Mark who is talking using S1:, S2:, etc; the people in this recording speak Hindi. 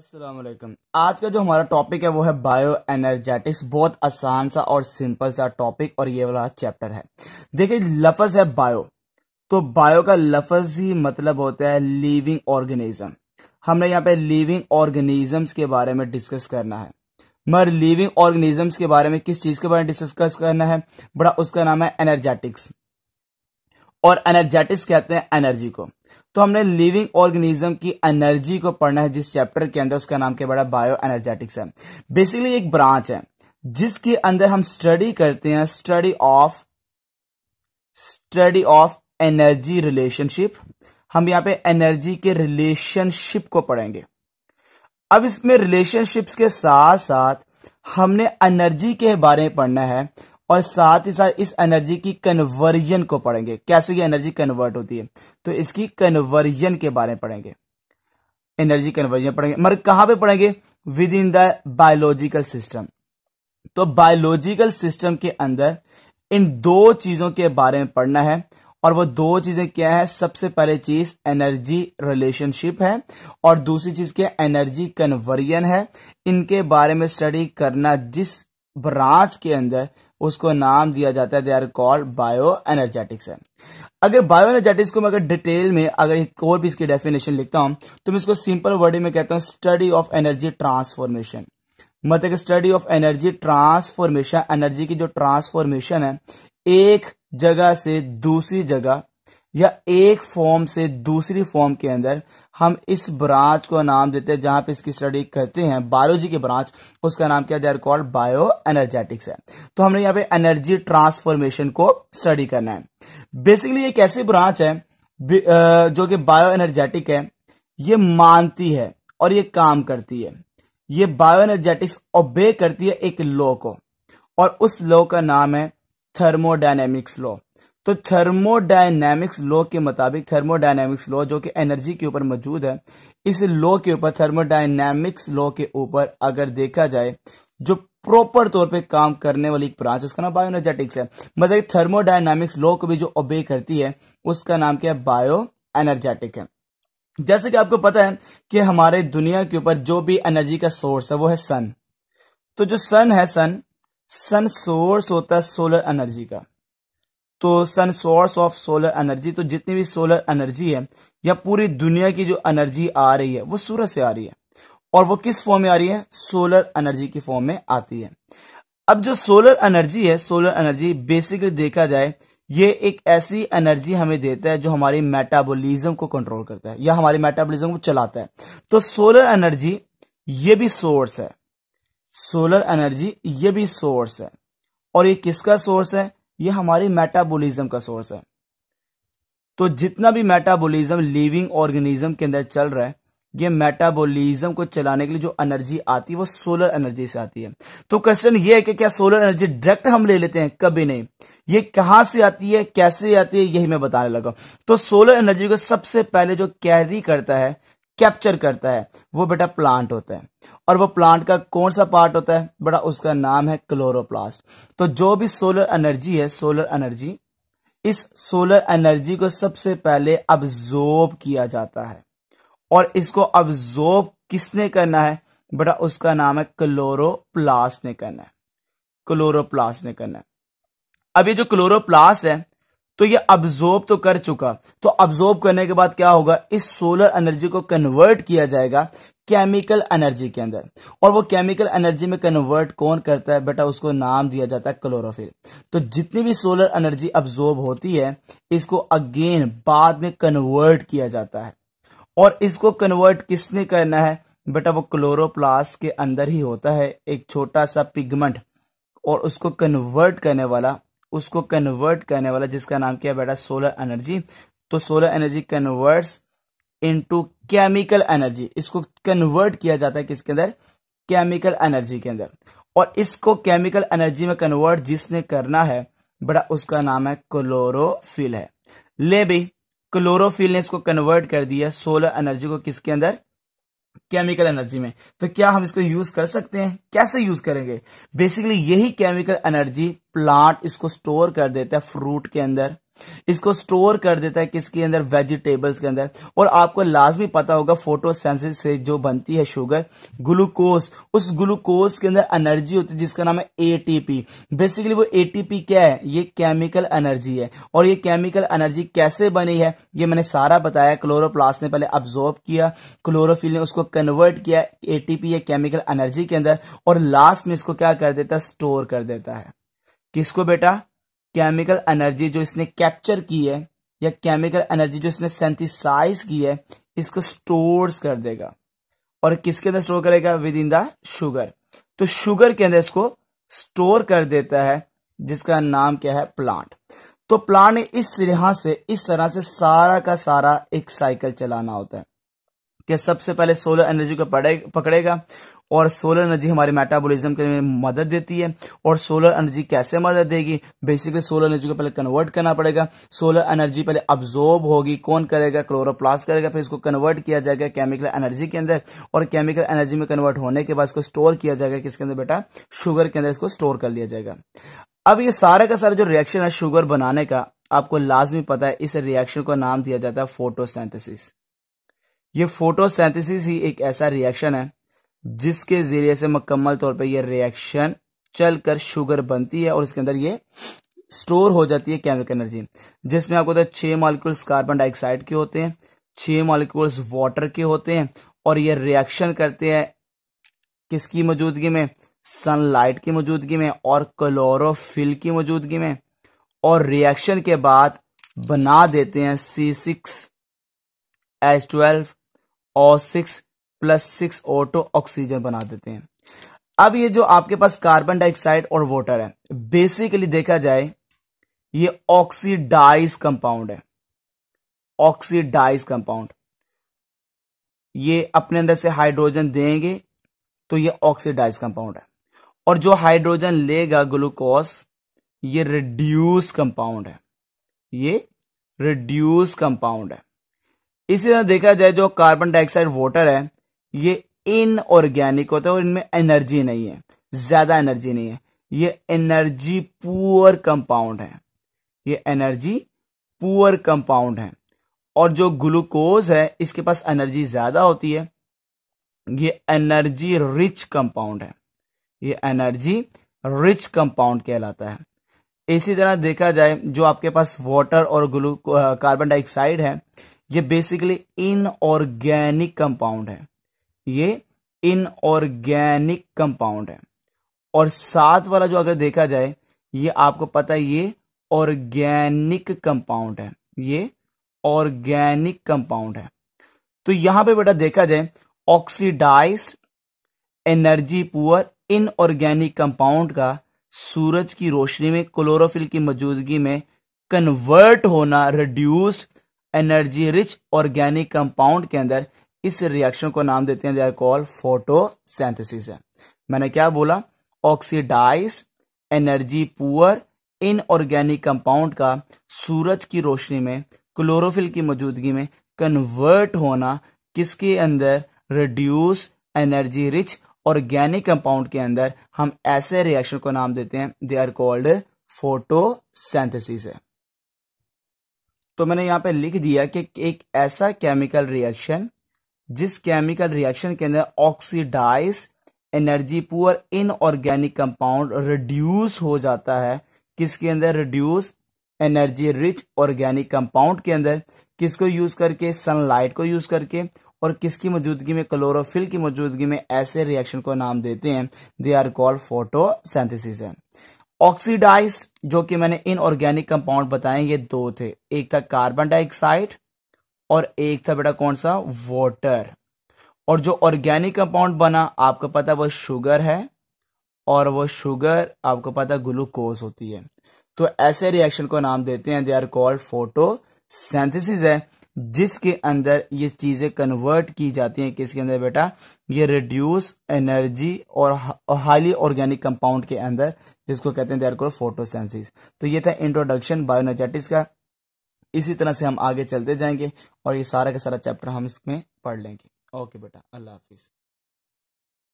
S1: असलम आज का जो हमारा टॉपिक है वो है बायो एनर्जेटिक्स बहुत आसान सा और सिंपल सा टॉपिक और ये वाला चैप्टर है देखिए लफज है बायो तो बायो का लफज ही मतलब होता है लिविंग ऑर्गेनिज्म हमने यहाँ पे लिविंग ऑर्गेनिजम्स के बारे में डिस्कस करना है मगर लिविंग ऑर्गेनिजम्स के बारे में किस चीज़ के बारे में डिस्कस करना है बड़ा उसका नाम है एनर्जेटिक्स और एनर्जेटिक्स कहते हैं एनर्जी को तो हमने लिविंग ऑर्गेनिज्म की एनर्जी को पढ़ना है जिस चैप्टर के अंदर उसका नाम क्या बड़ा बायो एनर्जेटिक्स है बेसिकली एक ब्रांच है जिसके अंदर हम स्टडी करते हैं study of study of energy relationship हम यहां पे एनर्जी के रिलेशनशिप को पढ़ेंगे अब इसमें रिलेशनशिप्स के साथ साथ हमने एनर्जी के बारे में पढ़ना है और साथ ही साथ इस एनर्जी की कन्वर्जन को पढ़ेंगे कैसे ये एनर्जी कन्वर्ट होती है तो इसकी कन्वर्जन के बारे में पढ़ेंगे एनर्जी कन्वर्जन पढ़ेंगे मगर कहां पे पढ़ेंगे within the biological system तो बायोलॉजिकल सिस्टम के अंदर इन दो चीजों के बारे में पढ़ना है और वो दो चीजें क्या है सबसे पहले चीज एनर्जी रिलेशनशिप है और दूसरी चीज क्या एनर्जी कन्वर्जन है इनके बारे में स्टडी करना जिस ब्रांच के अंदर उसको नाम दिया जाता है they are called bioenergetics है अगर बायो एनर्जेटिक्स को मैं अगर डिटेल में अगर एक और भी इसकी डेफिनेशन लिखता हूं तो मैं इसको सिंपल वर्ड में कहता हूं स्टडी ऑफ एनर्जी ट्रांसफॉर्मेशन मतलब study of energy transformation energy की जो ट्रांसफॉर्मेशन है एक जगह से दूसरी जगह या एक फॉर्म से दूसरी फॉर्म के अंदर हम इस ब्रांच को नाम देते हैं जहां पे इसकी स्टडी करते हैं बायोलॉजी की ब्रांच उसका नाम क्या देर कॉल्ड बायो एनर्जेटिक्स है तो हमने यहाँ पे एनर्जी ट्रांसफॉर्मेशन को स्टडी करना है बेसिकली एक ऐसी ब्रांच है जो कि बायो एनर्जेटिक है ये मानती है और ये काम करती है ये बायो एनर्जेटिक्स ओबे करती है एक लॉ को और उस लॉ का नाम है थर्मोडाइनेमिक्स लॉ तो थर्मोडायनेमिक्स लॉ के मुताबिक थर्मोडायनेमिक्स लॉ जो कि एनर्जी के ऊपर मौजूद है इस लॉ के ऊपर थर्मोडायनेमिक्स लॉ के ऊपर अगर देखा जाए जो प्रॉपर तौर पे काम करने वाली एक ब्रांच उसका नाम बायोएनर्जेटिक्स है मतलब थर्मोडायनेमिक्स लॉ को भी जो ओबे करती है उसका नाम क्या है बायो एनर्जेटिक है जैसे कि आपको पता है कि हमारे दुनिया के ऊपर जो भी एनर्जी का सोर्स है वो है सन तो जो सन है सन सन सोर्स होता है सोलर एनर्जी का तो sun source of solar energy तो जितनी भी सोलर एनर्जी है या पूरी दुनिया की जो एनर्जी आ रही है वो सूरज से आ रही है और वो किस फॉर्म में आ रही है सोलर एनर्जी की फॉर्म में आती है अब जो सोलर एनर्जी है सोलर एनर्जी बेसिकली देखा जाए ये एक ऐसी एनर्जी हमें देता है जो हमारी मेटाबॉलिज्म को कंट्रोल करता है या हमारी मेटाबॉलिज्म को चलाता है तो सोलर एनर्जी ये भी सोर्स है सोलर एनर्जी ये भी सोर्स है और ये किसका सोर्स है ये हमारी मेटाबॉलिज्म का सोर्स है तो जितना भी मेटाबॉलिज्म लिविंग ऑर्गेनिज्म के अंदर चल रहा है ये मेटाबॉलिज्म को चलाने के लिए जो एनर्जी आती है वो सोलर एनर्जी से आती है तो क्वेश्चन ये है कि क्या सोलर एनर्जी डायरेक्ट हम ले लेते हैं कभी नहीं ये कहां से आती है कैसे आती है यही मैं बताने लगा तो सोलर एनर्जी को सबसे पहले जो कैरी करता है कैप्चर करता है वो बेटा प्लांट होता है और वो प्लांट का कौन सा पार्ट होता है बड़ा उसका नाम है क्लोरोप्लास्ट तो जो भी सोलर एनर्जी है सोलर एनर्जी इस सोलर एनर्जी को सबसे पहले अब्जोर्ब किया जाता है और इसको अब्जोर्ब किसने करना है बड़ा उसका नाम है क्लोरोप्लास्ट ने करना है क्लोरोप्लास्ट ने करना है अब ये जो क्लोरोप्लास्ट है तो ये अब्जॉर्ब तो कर चुका तो अब्जॉर्ब करने के बाद क्या होगा इस सोलर एनर्जी को कन्वर्ट किया जाएगा केमिकल एनर्जी के अंदर और वो केमिकल एनर्जी में कन्वर्ट कौन करता है बेटा उसको नाम दिया जाता है क्लोरोफिल तो जितनी भी सोलर एनर्जी अब्जॉर्ब होती है इसको अगेन बाद में कन्वर्ट किया जाता है और इसको कन्वर्ट किसने करना है बेटा वो क्लोरोप्लास्ट के अंदर ही होता है एक छोटा सा पिगमेंट और उसको कन्वर्ट करने वाला उसको कन्वर्ट करने वाला जिसका नाम क्या बेटा सोलर एनर्जी तो solar energy converts into chemical energy इसको कन्वर्ट किया जाता है किसके अंदर केमिकल एनर्जी के अंदर और इसको केमिकल एनर्जी में कन्वर्ट जिसने करना है बड़ा उसका नाम है क्लोरोफिल है ले भी क्लोरोफिल ने इसको कन्वर्ट कर दिया सोलर एनर्जी को किसके अंदर केमिकल एनर्जी में तो क्या हम इसको यूज कर सकते हैं कैसे यूज करेंगे बेसिकली यही केमिकल एनर्जी प्लांट इसको स्टोर कर देता है फ्रूट के अंदर इसको स्टोर कर देता है किसके अंदर वेजिटेबल्स के अंदर और आपको लाजमी पता होगा फोटोसेंसिस से जो बनती है शुगर ग्लूकोज उस ग्लूकोज के अंदर एनर्जी होती है जिसका नाम है एटीपी बेसिकली वो एटीपी क्या है ये केमिकल एनर्जी है और ये केमिकल एनर्जी कैसे बनी है ये मैंने सारा बताया क्लोरोप्लास्ट ने पहले अब्जॉर्ब किया क्लोरोफिल ने उसको कन्वर्ट किया एटीपी या केमिकल एनर्जी के अंदर और लास्ट में इसको क्या कर देता है स्टोर कर देता है किसको बेटा केमिकल एनर्जी जो इसने कैप्चर की है या केमिकल एनर्जी जो इसने सेंथिसाइज की है इसको स्टोर्स कर देगा और किसके अंदर स्टोर करेगा विद इन द शुगर तो शुगर के अंदर इसको स्टोर कर देता है जिसका नाम क्या है प्लांट तो प्लांट ने इस तरह से इस तरह से सारा का सारा एक साइकिल चलाना होता है कि सबसे पहले सोलर एनर्जी को पकड़ेगा और सोलर एनर्जी हमारे मेटाबॉलिज्म के में मदद देती है और सोलर एनर्जी कैसे मदद देगी बेसिकली सोलर एनर्जी को पहले कन्वर्ट करना पड़ेगा सोलर एनर्जी पहले अब्जॉर्ब होगी कौन करेगा क्लोरोप्लास्ट करेगा फिर इसको कन्वर्ट किया जाएगा केमिकल एनर्जी के अंदर और केमिकल एनर्जी में कन्वर्ट होने के बाद इसको स्टोर किया जाएगा किसके अंदर बेटा शुगर के अंदर इसको स्टोर कर लिया जाएगा अब ये सारा का सारा जो रिएक्शन है शुगर बनाने का आपको लाजमी पता है इस रिएक्शन को नाम दिया जाता है फोटोसेंथिस ये फोटोसेंथिस ही एक ऐसा रिएक्शन है जिसके ज़रिए से मुकम्मल तौर पर यह रिएक्शन चलकर शुगर बनती है और इसके अंदर ये स्टोर हो जाती है केमिकल एनर्जी जिसमें आपको पता है छह मालिक्यूल्स कार्बन डाइऑक्साइड के होते हैं छह मालिक्यूल्स वाटर के होते हैं और ये रिएक्शन करते हैं किसकी मौजूदगी में सनलाइट की मौजूदगी में और क्लोरोफिल की मौजूदगी में और रिएक्शन के बाद बना देते हैं सी सिक्स एच ट्वेल्व और six plus six O two oxygen बना देते हैं अब ये जो आपके पास कार्बन डाइऑक्साइड और वाटर है बेसिकली देखा जाए ये ऑक्सीडाइज कंपाउंड है ऑक्सीडाइज कंपाउंड ये अपने अंदर से हाइड्रोजन देंगे तो ये ऑक्सीडाइज कंपाउंड है और जो हाइड्रोजन लेगा ग्लूकोस ये रिड्यूस कंपाउंड है ये रिड्यूस कंपाउंड है इसी तरह देखा जाए जो कार्बन डाइऑक्साइड वाटर है ये इनऑर्गेनिक होता है और इनमें एनर्जी नहीं है ज्यादा एनर्जी नहीं है ये एनर्जी पुअर कंपाउंड है ये एनर्जी पुअर कंपाउंड है और जो ग्लूकोज है इसके पास एनर्जी ज्यादा होती है ये एनर्जी रिच कंपाउंड है ये एनर्जी रिच कंपाउंड कहलाता है इसी तरह देखा जाए जो आपके पास वाटर और ग्लू कार्बन डाइऑक्साइड है ये बेसिकली इनऑर्गेनिक कंपाउंड है ये इनऑर्गेनिक कंपाउंड है और सात वाला जो अगर देखा जाए ये आपको पता है ये ऑर्गेनिक कंपाउंड है ये ऑर्गेनिक कंपाउंड है तो यहां पे बेटा देखा जाए oxidise energy poor inorganic compound का सूरज की रोशनी में क्लोरोफिल की मौजूदगी में कन्वर्ट होना reduce energy rich organic compound के अंदर इस रिएक्शन को नाम देते हैं दे आर कॉल फोटोसेंथेसिस मैंने क्या बोला oxidise energy poor inorganic compound का सूरज की रोशनी में क्लोरोफिल की मौजूदगी में कन्वर्ट होना किसके अंदर reduce energy rich organic compound के अंदर हम ऐसे रिएक्शन को नाम देते हैं दे आर कॉल्ड फोटोसेंथेसिस है तो मैंने यहां पे लिख दिया कि एक ऐसा केमिकल रिएक्शन जिस केमिकल रिएक्शन के अंदर oxidise energy poor inorganic compound reduce हो जाता है किसके अंदर reduce energy rich organic compound के अंदर किसको यूज करके सनलाइट को यूज करके और किसकी मौजूदगी में क्लोरोफिल की मौजूदगी में ऐसे रिएक्शन को नाम देते हैं दे आर कॉल्ड फोटोसेंथिस है ऑक्सीडाइज जो कि मैंने इनऑर्गेनिक कंपाउंड बताए ये दो थे एक था कार्बन डाइऑक्साइड और एक था बेटा कौन सा वाटर और जो ऑर्गेनिक कंपाउंड बना आपको पता वो शुगर है और वह शुगर आपको पता ग्लूकोज होती है तो ऐसे रिएक्शन को नाम देते हैं दे आर कॉल्ड फोटोसेंथेसिस है जिसके अंदर ये चीजें कन्वर्ट की जाती हैं किसके अंदर बेटा ये रिड्यूस एनर्जी और हाईली ऑर्गेनिक कंपाउंड के अंदर जिसको कहते हैं आर कॉल्ड फोटोसेंसिस तो ये था इंट्रोडक्शन बायोनाजेटिक्स का इसी तरह से हम आगे चलते जाएंगे और ये सारा का सारा चैप्टर हम इसमें पढ़ लेंगे ओके बेटा अल्लाह हाफिज़